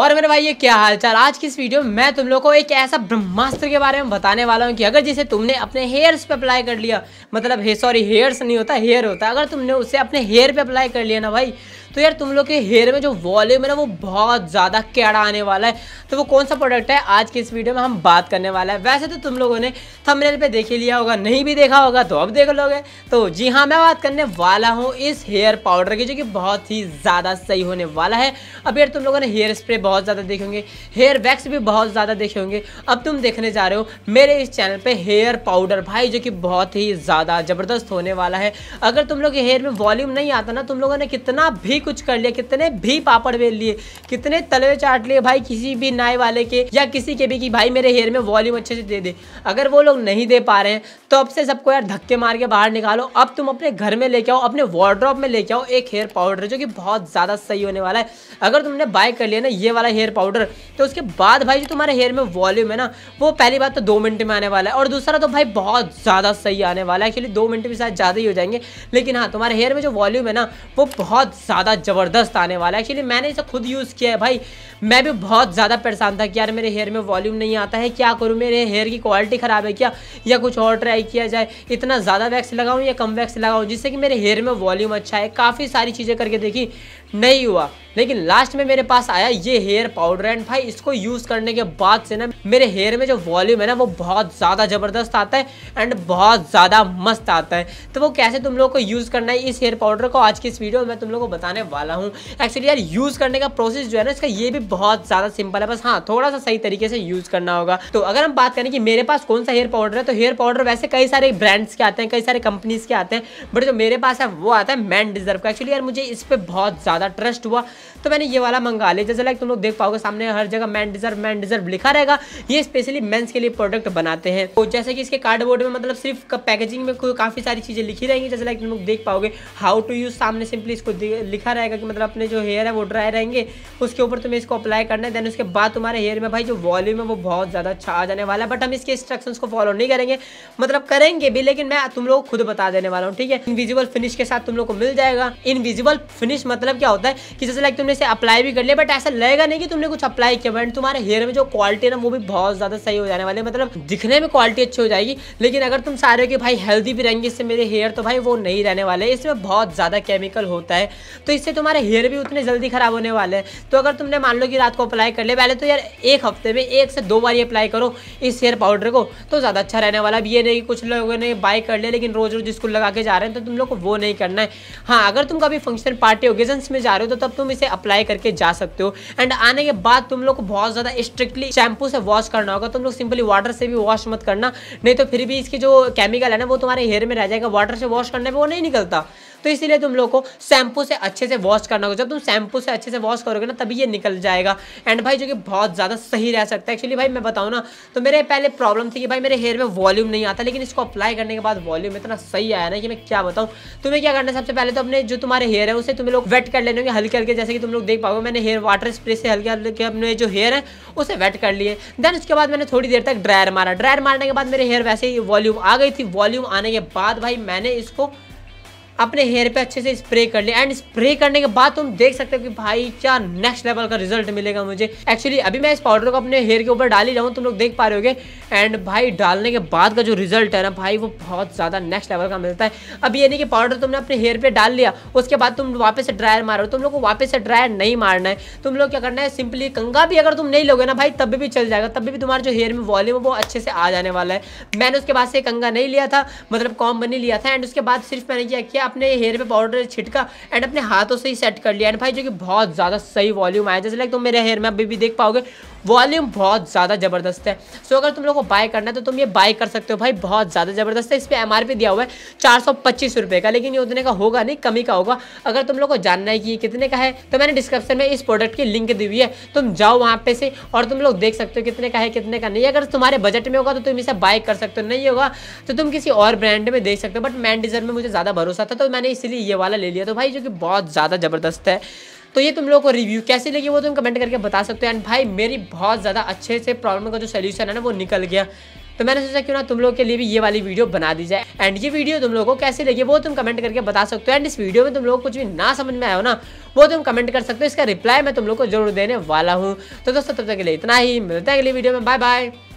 और मेरे भाई ये क्या हाल चाल आज की इस वीडियो में मैं तुम लोग को एक ऐसा ब्रह्मास्त्र के बारे में बताने वाला हूँ कि अगर जिसे तुमने अपने हेयर्स पे अप्लाई कर लिया मतलब हे सॉरी हेयर्स नहीं होता हेयर होता अगर तुमने उसे अपने हेयर पे अप्लाई कर लिया ना भाई तो यार तुम लोग के हेयर में जो वॉल्यूम है ना वो बहुत ज़्यादा कैड़ा आने वाला है तो वो कौन सा प्रोडक्ट है आज की इस वीडियो में हम बात करने वाला है वैसे तो तुम लोगों ने थंबनेल पे देख ही लिया होगा नहीं भी देखा होगा तो अब देख लोगे तो जी हाँ मैं बात करने वाला हूँ इस हेयर पाउडर की जो कि बहुत ही ज़्यादा सही होने वाला है अब यार तुम लोगों ने हेयर स्प्रे बहुत ज़्यादा देखे होंगे हेयर वैक्स भी बहुत ज़्यादा देखे होंगे अब तुम देखने जा रहे हो मेरे इस चैनल पर हेयर पाउडर भाई जो कि बहुत ही ज़्यादा ज़बरदस्त होने वाला है अगर तुम लोग हेयर में वॉल्यूम नहीं आता ना तुम लोगों ने कितना भी कुछ कर लिया कितने भी पापड़ बेल लिए कितने तलवे चाट लिए भाई किसी भी नाई वाले के या किसी के भी कि भाई मेरे हेयर में वॉल्यूम अच्छे से दे दे अगर वो लोग नहीं दे पा रहे हैं तो अब से सबको यार धक्के मार के बाहर निकालो अब तुम अपने घर में लेके आओ अपने वार्ड्रॉप में लेके आओ एक हेयर पाउडर जो कि बहुत ज़्यादा सही होने वाला है अगर तुमने बाय कर लिया ना ये वाला हेयर पाउडर तो उसके बाद भाई जो तुम्हारे हेयर में वॉल्यूम है ना वो पहली बात तो दो मिनट में आने वाला है और दूसरा तो भाई बहुत ज़्यादा सही आने वाला है एक्चुअली दो मिनट भी शायद ज़्यादा ही हो जाएंगे लेकिन हाँ तुम्हारे हेयर में जो वॉल्यूम है ना वो बहुत ज़्यादा ज़्यादा ज़बरदस्त आने वाला है एक्चुअली मैंने इसे खुद यूज़ किया है भाई मैं भी बहुत ज़्यादा परेशान था कि यार मेरे हेयर में वॉल्यूम नहीं आता है क्या करूँ मेरे हेयर की क्वालिटी ख़राब है क्या या कुछ और ट्राई किया जाए इतना ज़्यादा वैक्स लगाऊँ या कम वैक्स लगाऊँ जिससे कि मेरे हेयर में वॉल्यूम अच्छा है काफ़ी सारी चीज़ें करके देखी नहीं हुआ लेकिन लास्ट में मेरे पास आया ये हेयर पाउडर एंड भाई इसको यूज़ करने के बाद से ना मेरे हेयर में जो वॉल्यूम है ना वो बहुत ज़्यादा ज़बरदस्त आता है एंड बहुत ज़्यादा मस्त आता है तो वो कैसे तुम लोग को यूज़ करना है इस हेयर पाउडर को आज की इस वीडियो में मैं तुम लोग को बताने वाला हूँ एक्चुअली यार यूज़ करने का प्रोसेस जो है ना इसका ये भी बहुत ज़्यादा सिंपल है बस हाँ थोड़ा सा सही तरीके से यूज़ करना होगा तो अगर हम बात करें कि मेरे पास कौन सा हेयर पाउडर है तो हेयर पाउडर वैसे कई सारे ब्रांड्स के आते हैं कई सारे कंपनीज़ के आते हैं बट जो मेरे पास है वो आता है मैन डिजर्व का एक्चुअली यार मुझे इस पर बहुत ज़्यादा ट्रस्ट हुआ तो मैंने ये वाला मंगा लिया जैसे लाइक तुम लोग देख पाओगे सामने हर जगह मैन डिजर्व मैन डिजर्व लिखा रहेगा ये स्पेशली मेन्स के लिए प्रोडक्ट बनाते हैं तो जैसे कि इसके कार्डबोर्ड में मतलब सिर्फ पैकेजिंग में काफ़ी सारी चीज़ें लिखी रहेंगी जैसे लाइक तुम लोग देख पाओगे हाउ टू यूज़ सामने सिंपली इसको लिखा रहेगा कि मतलब अपने जो हेयर है वो ड्राई रहेंगे उसके ऊपर तुम्हें इसको अप्लाई करना है देन उसके बाद तुम्हारे हेयर में भाई जो वॉल्यूम है वो बहुत ज़्यादा अच्छा आ जाने वाला है बट हम इसके इंस्ट्रक्शन को फॉलो नहीं करेंगे मतलब करेंगे भी लेकिन मैं तुम लोग खुद बता देने वाला हूँ ठीक है इनविजिबल फिनिश के साथ तुम लोग को मिल जाएगा इनविजिबल फिनिश मतलब क्या होता है कि जैसे इनफैक्ट तुमने इसे अप्लाई भी कर लिया बट ऐसा लगेगा नहीं कि तुमने कुछ अप्लाई किया बट तुम्हारे हेयर में जो क्वालिटी है ना वो भी बहुत ज़्यादा सही हो जाने वाले मतलब दिखने में क्वालिटी अच्छी हो जाएगी लेकिन अगर तुम सारे कि भाई हेल्दी भी रहेंगे इससे मेरे हेयर तो भाई वो नहीं रहने वाले इसमें बहुत ज़्यादा केमिकल होता है तो इससे तुम्हारे हेयर भी उतने जल्दी ख़राब होने वाले हैं तो अगर तुमने मान लो कि रात को अप्लाई कर लिया पहले तो यार एक हफ्ते में एक से दो बार ही अप्लाई करो इस हेयर पाउडर को तो ज़्यादा अच्छा रहने वाला अब ये नहीं कुछ लोगों ने बाय कर लिया लेकिन रोज़ रोज़ इसको लगा के जा रहे हैं तो तुम लोग को वो नहीं करना है हाँ अगर तुम कभी फंक्शन पार्टी ओकेजन में जा रहे हो तो तब तुम इस से अप्लाई करके जा सकते हो एंड आने के बाद तुम लोग को बहुत ज़्यादा स्ट्रिक्टली शैम्पू से वॉश करना होगा तुम लोग सिंपली वाटर से भी वॉश मत करना नहीं तो फिर भी इसकी जो केमिकल है ना वो तुम्हारे हेयर में रह जाएगा वाटर से वॉश करने पर वो नहीं निकलता तो इसीलिए तुम लोग को शैम्पू से अच्छे से वॉश करना होगा जब तुम शैम्पू से अच्छे से वॉश करोगे ना तभी ये निकल जाएगा एंड भाई जो कि बहुत ज़्यादा सही रह सकता है एक्चुअली भाई मैं बताऊँ ना तो मेरे पहले प्रॉब्लम थी कि भाई मेरे हेयर में वॉल्यूम नहीं आता लेकिन इसको अप्लाई करने के बाद वॉल्यूम इतना सही आया ना कि मैं क्या बताऊँ तुम्हें क्या करना सबसे पहले तो अपने जो तुम्हारे हेयर है उसे तुम्हें लोग वेट कर लेने हल्के हल्के जैसे कि तुम लोग देख पाओगे मैंने हेयर वाटर स्प्रे से हल्के हल्के अपने जो हेयर है उसे वेट कर लिए देन उसके बाद मैंने थोड़ी देर तक ड्रायर मारा ड्रायर मारने के बाद मेरे हेयर वैसे ही वॉल्यूम आ गई थी वॉल्यूम आने के बाद भाई मैंने इसको अपने हेयर पे अच्छे से स्प्रे कर ले एंड स्प्रे करने के बाद तुम देख सकते हो कि भाई क्या नेक्स्ट लेवल का रिजल्ट मिलेगा मुझे एक्चुअली अभी मैं इस पाउडर को अपने हेयर के ऊपर डाल ही रहा हूँ तुम लोग देख पा रहे होगे एंड भाई डालने के बाद का जो रिजल्ट है ना भाई वो बहुत ज़्यादा नेक्स्ट लेवल का मिलता है अब ये नहीं कि पाउडर तुमने अपने हेयर पर डाल लिया उसके बाद तुम वापस से ड्रायर मारो तुम लोग को वापस से ड्रायर नहीं मारना है तुम लोग क्या करना है सिंपली कंगा भी अगर तुम नहीं लोगे ना भाई तब भी चल जाएगा तब भी तुम्हारा जो हेयर में वॉल्यूम है वो अच्छे से आ जाने वाला है मैंने उसके बाद से कंगा नहीं लिया था मतलब कॉम बनी लिया था एंड उसके बाद सिर्फ मैंने क्या किया अपने हेयर पे पाउडर छिटका एंड अपने हाथों से ही सेट कर लिया एंड भाई जो कि बहुत ज़्यादा सही वॉल्यूम आया जैसे लाइक तुम मेरे हेयर में अभी भी देख पाओगे वॉल्यूम बहुत ज़्यादा ज़बरदस्त है सो अगर तुम लोग को बाय करना है तो तुम ये बाय कर सकते हो भाई बहुत ज़्यादा ज़बरदस्त है इस पर एम दिया हुआ है चार सौ पच्चीस रुपए का लेकिन ये उतने का होगा नहीं कमी का होगा अगर तुम लोग को जानना है कि ये कितने का है तो मैंने डिस्क्रिप्शन में इस प्रोडक्ट की लिंक दी हुई है तुम जाओ वहाँ पे से और तुम लोग देख सकते हो कितने का है कितने का नहीं अगर तुम्हारे बजट में होगा तो तुम इसे बाय कर सकते हो नहीं होगा तो तुम किसी और ब्रांड में देख सकते हो बट मैन में मुझे ज़्यादा भरोसा था तो तो मैंने इसलिए ये वाला ले लिया तो भाई जो कि बहुत ज़्यादा ज़बरदस्त है तो ये तुम लोगों को रिव्यू कैसे लगी वो तुम कमेंट करके बता सकते हो एंड भाई मेरी बहुत ज़्यादा अच्छे से प्रॉब्लम का जो सोल्यूशन है ना वो निकल गया तो मैंने सोचा क्यों ना तुम लोगों के लिए भी ये वाली वीडियो बना दी जाए एंड ये वीडियो तुम लोगों को कैसे लगी वो तुम कमेंट करके बता सकते हो एंड इस वीडियो में तुम लोग कुछ भी ना समझ में आया हो ना वो तुम कमेंट कर सकते हो इसका रिप्लाई मैं तुम लोग को जरूर देने वाला हूँ तो दोस्तों तब तक के लिए इतना ही मिलता है अगली वीडियो में बाय बाय